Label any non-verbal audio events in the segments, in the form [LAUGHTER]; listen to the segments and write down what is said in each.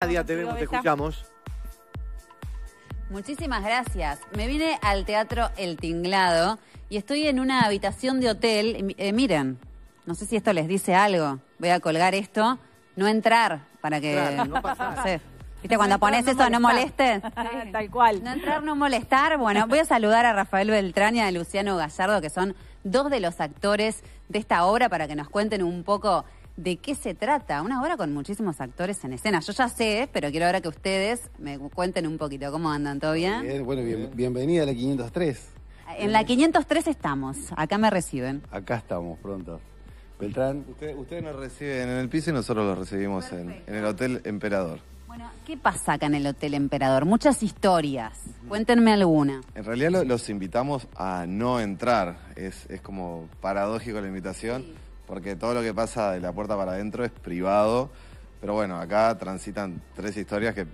Nadia, te vemos, te escuchamos. Muchísimas gracias. Me vine al teatro El Tinglado y estoy en una habitación de hotel. Eh, miren, no sé si esto les dice algo. Voy a colgar esto. No entrar para que. Claro, no, [LAUGHS] ¿Viste? cuando pones eso, no moleste. [LAUGHS] tal cual. No entrar, no molestar. Bueno, voy a saludar a Rafael Beltrán y a Luciano Gallardo, que son dos de los actores de esta obra, para que nos cuenten un poco de qué se trata. Una obra con muchísimos actores en escena. Yo ya sé, pero quiero ahora que ustedes me cuenten un poquito. ¿Cómo andan? ¿Todo bien? bien bueno, bienvenida a la 503. En la 503 estamos. Acá me reciben. Acá estamos, pronto. Beltrán. Ustedes nos reciben en el piso y nosotros los recibimos en, el Hotel Emperador. Bueno, ¿qué pasa acá en el Hotel Emperador? Muchas historias. Cuéntenme alguna. En realidad los invitamos a no entrar. Es, como paradójico la invitación porque todo lo que pasa de la puerta para adentro es privado. Pero bueno, acá transitan tres historias que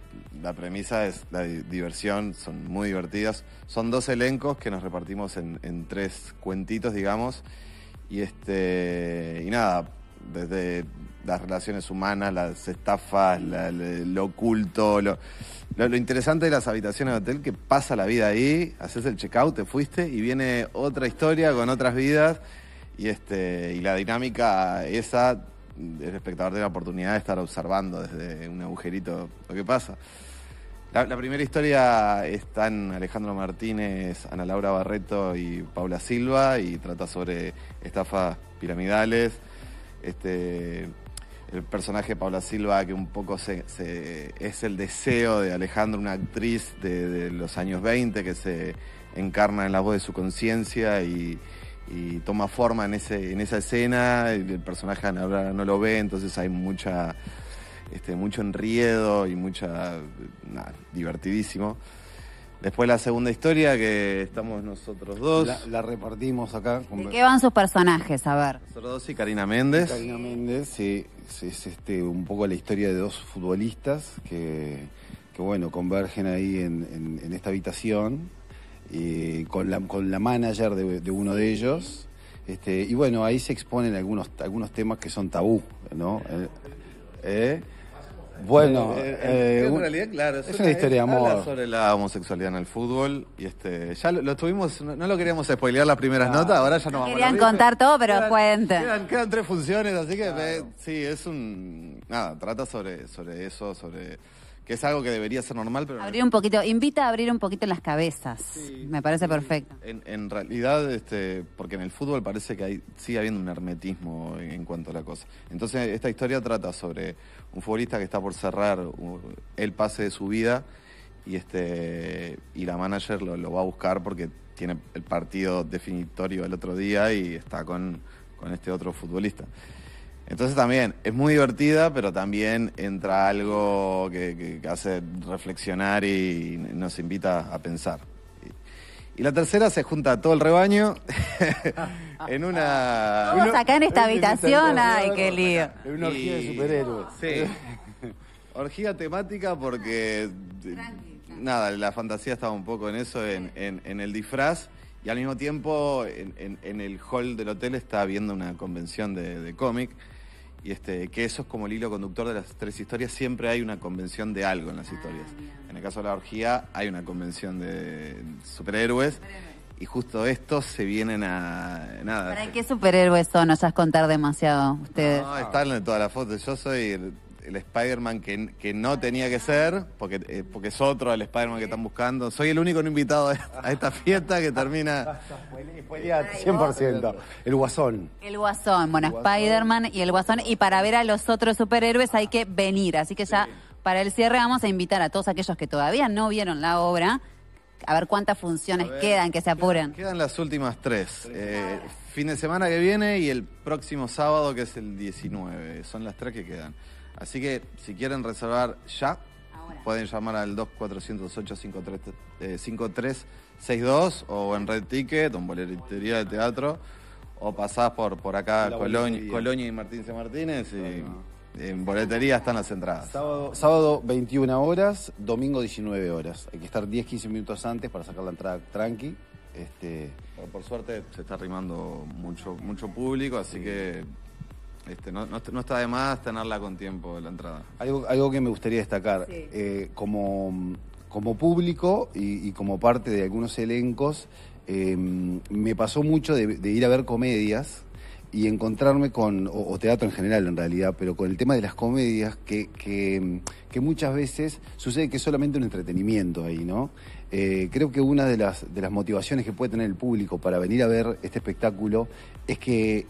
la premisa es la diversión, son muy divertidas. Son dos elencos que nos repartimos en, tres cuentitos, digamos. Y este. Y nada, desde las relaciones humanas, las estafas, lo oculto, lo, lo, interesante de las habitaciones de hotel que pasa la vida ahí, haces el check-out, te fuiste y viene otra historia con otras vidas y, este, y la dinámica esa, el espectador tiene la oportunidad de estar observando desde un agujerito lo que pasa. La, primera historia están Alejandro Martínez, Ana Laura Barreto y Paula Silva y trata sobre estafas piramidales. Este, el personaje de Paula Silva que un poco se, es el deseo de Alejandro, una actriz de, de los años 20 que se encarna en la voz de su conciencia y, y toma forma en, ese, en esa escena, el personaje ahora no lo ve, entonces hay mucha, este, mucho enriedo y mucha, divertidísimo. Después la segunda historia que estamos nosotros dos. La, repartimos acá. Con... qué van sus personajes? A ver. Nosotros dos y Karina Méndez. Karina Méndez, sí, es este, un poco la historia de dos futbolistas que, que bueno, convergen ahí en, en, en esta habitación eh, con, la, con la manager de, uno de ellos. Este, y bueno, ahí se exponen algunos, algunos temas que son tabú, ¿no? Eh, eh, bueno, en realidad, claro, es, una, historia de amor. sobre la homosexualidad en el fútbol y este, ya lo, tuvimos, no, lo queríamos spoilear las primeras notas, ahora ya no vamos. Querían a contar todo, pero quedan, Quedan, tres funciones, así que sí, es un nada, trata sobre sobre eso, sobre que es algo que debería ser normal. Pero abrir un poquito, invita a abrir un poquito las cabezas, me parece perfecto. En, realidad, este, porque en el fútbol parece que hay, sigue habiendo un hermetismo en, cuanto a la cosa. Entonces, esta historia trata sobre un futbolista que está por cerrar el pase de su vida y, este, y la manager lo, va a buscar porque tiene el partido definitorio el otro día y está con, con este otro futbolista. Entonces también es muy divertida, pero también entra algo que, hace reflexionar y nos invita a pensar. Y la tercera se junta todo el rebaño [LAUGHS] en una. Todos acá en esta habitación, ay, qué lío. En una orgía de superhéroes. Sí. [LAUGHS] orgía temática porque. Nada, la fantasía estaba un poco en eso, en, el disfraz. Y al mismo tiempo, en, el hall del hotel está viendo una convención de cómic y este, que eso es como el hilo conductor de las tres historias, siempre hay una convención de algo en las ah, historias. En el caso de la orgía hay una convención de superhéroes. Y justo estos se vienen a nada. ¿Para qué superhéroes son? No es contar demasiado ustedes. No, están en todas las fotos. Yo soy el Spider-Man que, no tenía que ser, porque, eh, porque es otro el Spider-Man que están buscando. Soy el único invitado a esta fiesta que termina... 100%. [LAUGHS] El Guasón. El Guasón, bueno, Spider-Man y el Guasón. Y para ver a los otros superhéroes hay que venir. Así que ya para el cierre vamos a invitar a todos aquellos que todavía no vieron la obra a ver cuántas funciones quedan, que se apuren. Quedan las últimas tres. Eh, fin de semana que viene y el próximo sábado, que es el 19. Son las tres que quedan. Así que si quieren reservar ya, pueden llamar al 2408-5362 eh, o en Red Ticket, en Boletería de Teatro, o pasás por, por acá Colonia, y Martín C. Martínez y... En boletería están las entradas. Sábado, 21 horas, domingo 19 horas. Hay que estar 10, 15 minutos antes para sacar la entrada tranqui. Este. Por, suerte se está arrimando mucho, mucho público, así que este, no, está de más tenerla con tiempo la entrada. Algo, que me gustaría destacar, eh, como, como público y, como parte de algunos elencos, em, me pasó mucho de, ir a ver comedias y encontrarme con, o, teatro en general en realidad, pero con el tema de las comedias que, em, muchas veces sucede que es solamente un entretenimiento ahí, ¿no? Eh, creo que una de las, de las motivaciones que puede tener el público para venir a ver este espectáculo es que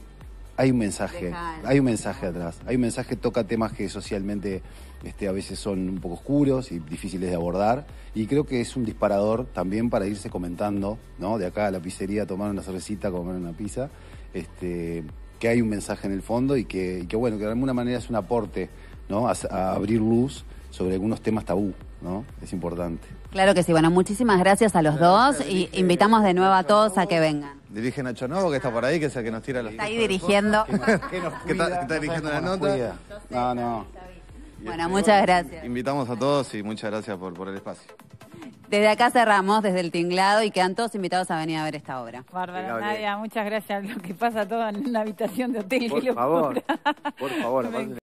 hay un mensaje, hay un mensaje atrás, hay un mensaje, toca temas que socialmente este, a veces son un poco oscuros y difíciles de abordar, y creo que es un disparador también para irse comentando, ¿no? De acá a la pizzería, tomar una cervecita, comer una pizza, este, que hay un mensaje en el fondo y que, que bueno, que de alguna manera es un aporte, ¿no? a, abrir luz sobre algunos temas tabú, ¿no? Es importante. Claro que sí, bueno, muchísimas gracias a los dos y invitamos de nuevo a todos a que vengan. Dirigen Nacho Novo, que está por ahí, que es el que nos tira los... Está ahí dirigiendo. Que, está, dirigiendo la nota. No, no. Bueno, muchas gracias. Invitamos a todos y muchas gracias por, por el espacio. Desde acá cerramos, desde el tinglado, y quedan todos invitados a venir a ver esta obra. Bárbara, Nadia, muchas gracias. Lo que pasa todo en una habitación de hotel. Por favor, [LAUGHS] por favor.